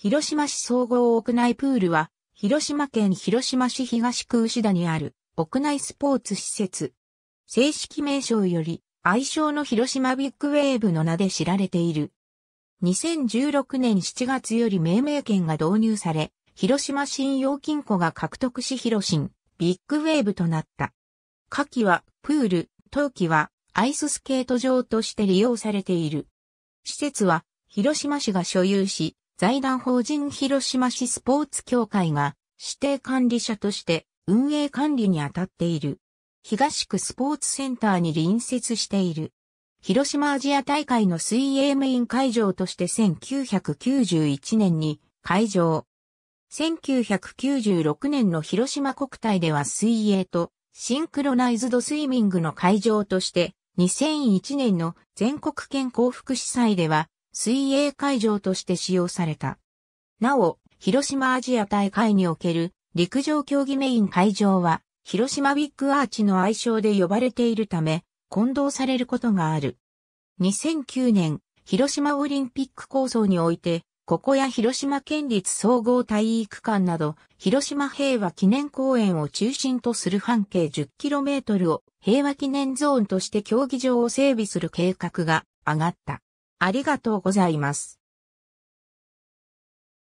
広島市総合屋内プールは、広島県広島市東区牛田にある屋内スポーツ施設。正式名称より、愛称の広島ビッグウェーブの名で知られている。2016年7月より命名権が導入され、広島信用金庫が獲得し広新、ビッグウェーブとなった。夏季はプール、冬季はアイススケート場として利用されている。施設は広島市が所有し、財団法人広島市スポーツ協会が指定管理者として運営管理に当たっている。東区スポーツセンターに隣接している。広島アジア大会の水泳メイン会場として1991年に会場。1996年の広島国体では水泳とシンクロナイズドスイミングの会場として2001年の全国健康福祉祭では水泳会場として使用された。なお、広島アジア大会における陸上競技メイン会場は、広島ビッグアーチの愛称で呼ばれているため、混同されることがある。2009年、広島オリンピック構想において、ここや広島県立総合体育館など、広島平和記念公園を中心とする半径 10km を平和記念ゾーンとして競技場を整備する計画が上がった。ありがとうございます。